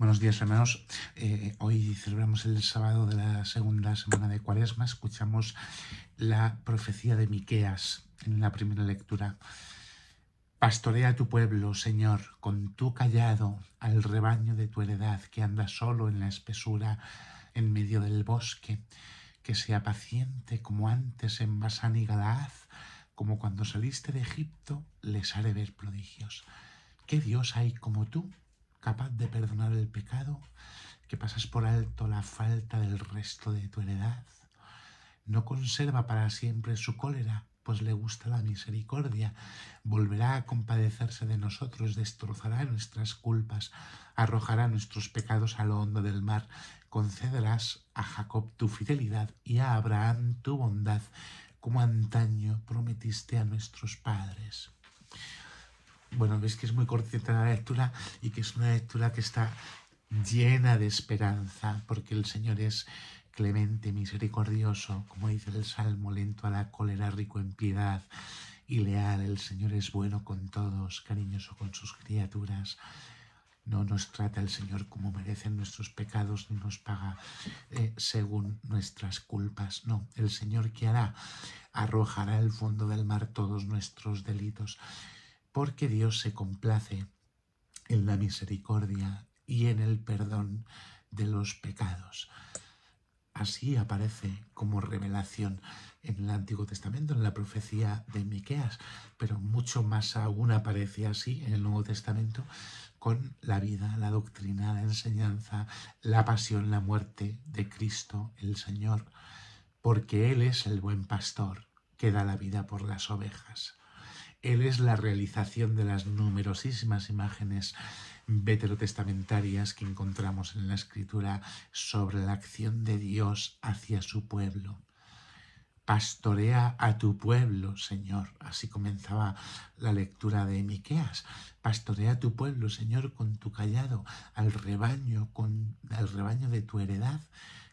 Buenos días hermanos, eh, hoy celebramos el sábado de la segunda semana de Cuaresma, escuchamos la profecía de Miqueas en la primera lectura. Pastorea tu pueblo, Señor, con tu callado al rebaño de tu heredad que anda solo en la espesura en medio del bosque, que sea paciente como antes en Basán y Galaad, como cuando saliste de Egipto, les haré ver prodigios. ¿Qué Dios hay como tú capaz de perdonar el pecado, que pasas por alto la falta del resto de tu heredad. No conserva para siempre su cólera, pues le gusta la misericordia. Volverá a compadecerse de nosotros, destrozará nuestras culpas, arrojará nuestros pecados a lo hondo del mar. Concederás a Jacob tu fidelidad y a Abraham tu bondad, como antaño prometiste a nuestros padres. Bueno, veis que es muy cortita la lectura y que es una lectura que está llena de esperanza, porque el Señor es clemente, misericordioso, como dice el Salmo, lento a la cólera, rico en piedad y leal. El Señor es bueno con todos, cariñoso con sus criaturas. No nos trata el Señor como merecen nuestros pecados, ni nos paga eh, según nuestras culpas. No, el Señor que hará arrojará al fondo del mar todos nuestros delitos porque Dios se complace en la misericordia y en el perdón de los pecados. Así aparece como revelación en el Antiguo Testamento, en la profecía de Miqueas, pero mucho más aún aparece así en el Nuevo Testamento con la vida, la doctrina, la enseñanza, la pasión, la muerte de Cristo el Señor, porque Él es el buen pastor que da la vida por las ovejas. Él es la realización de las numerosísimas imágenes veterotestamentarias que encontramos en la escritura sobre la acción de Dios hacia su pueblo. Pastorea a tu pueblo, Señor. Así comenzaba la lectura de Miqueas. Pastorea a tu pueblo, Señor, con tu callado, al rebaño, con al rebaño de tu heredad,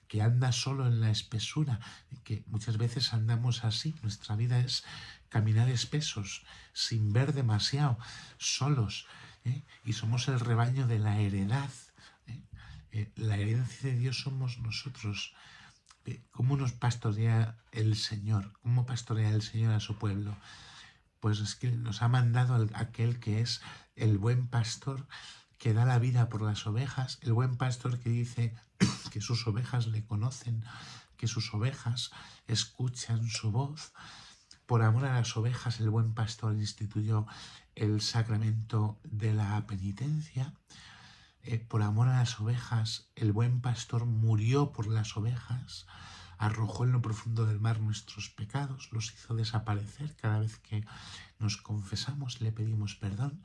que anda solo en la espesura, que muchas veces andamos así, nuestra vida es caminar espesos, sin ver demasiado, solos, ¿eh? y somos el rebaño de la heredad. ¿eh? Eh, la herencia de Dios somos nosotros. ¿Cómo nos pastorea el Señor? ¿Cómo pastorea el Señor a su pueblo? Pues es que nos ha mandado aquel que es el buen pastor que da la vida por las ovejas, el buen pastor que dice, sus ovejas le conocen, que sus ovejas escuchan su voz. Por amor a las ovejas, el buen pastor instituyó el sacramento de la penitencia. Eh, por amor a las ovejas, el buen pastor murió por las ovejas, arrojó en lo profundo del mar nuestros pecados, los hizo desaparecer cada vez que nos confesamos, le pedimos perdón.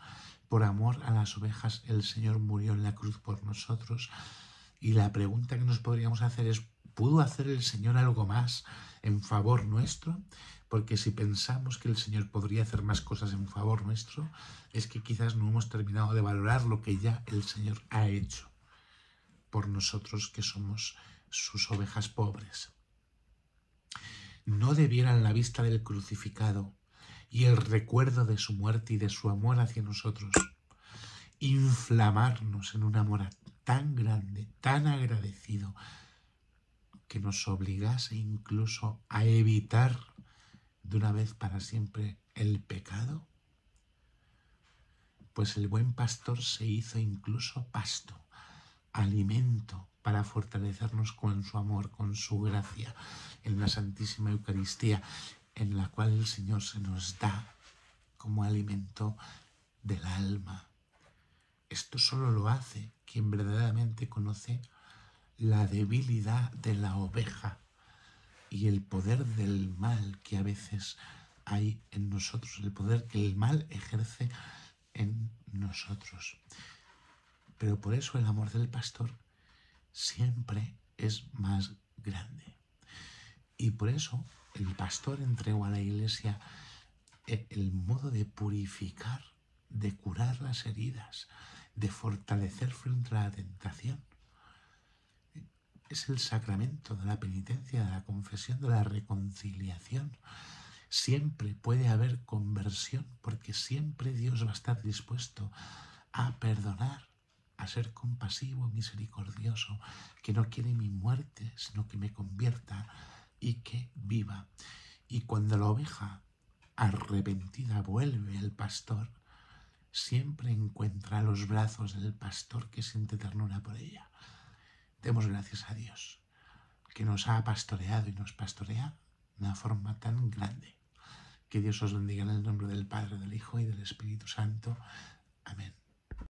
Por amor a las ovejas, el Señor murió en la cruz por nosotros y la pregunta que nos podríamos hacer es, ¿pudo hacer el Señor algo más en favor nuestro? Porque si pensamos que el Señor podría hacer más cosas en favor nuestro, es que quizás no hemos terminado de valorar lo que ya el Señor ha hecho por nosotros que somos sus ovejas pobres. No debieran la vista del crucificado y el recuerdo de su muerte y de su amor hacia nosotros inflamarnos en un amor tan grande tan agradecido que nos obligase incluso a evitar de una vez para siempre el pecado? Pues el buen pastor se hizo incluso pasto, alimento para fortalecernos con su amor, con su gracia, en la Santísima Eucaristía, en la cual el Señor se nos da como alimento del alma. Esto solo lo hace quien verdaderamente conoce la debilidad de la oveja y el poder del mal que a veces hay en nosotros, el poder que el mal ejerce en nosotros. Pero por eso el amor del pastor siempre es más grande. Y por eso el pastor entregó a la iglesia eh, el modo de purificar, de curar las heridas, de fortalecer frente a la tentación. Es el sacramento de la penitencia, de la confesión, de la reconciliación. Siempre puede haber conversión porque siempre Dios va a estar dispuesto a perdonar, a ser compasivo, misericordioso, que no quiere mi muerte, sino que me convierta y que viva. Y cuando la oveja arrepentida vuelve al pastor, siempre encuentra los brazos del pastor que siente ternura por ella. Demos gracias a Dios, que nos ha pastoreado y nos pastorea de una forma tan grande. Que Dios os bendiga en el nombre del Padre, del Hijo y del Espíritu Santo. Amén.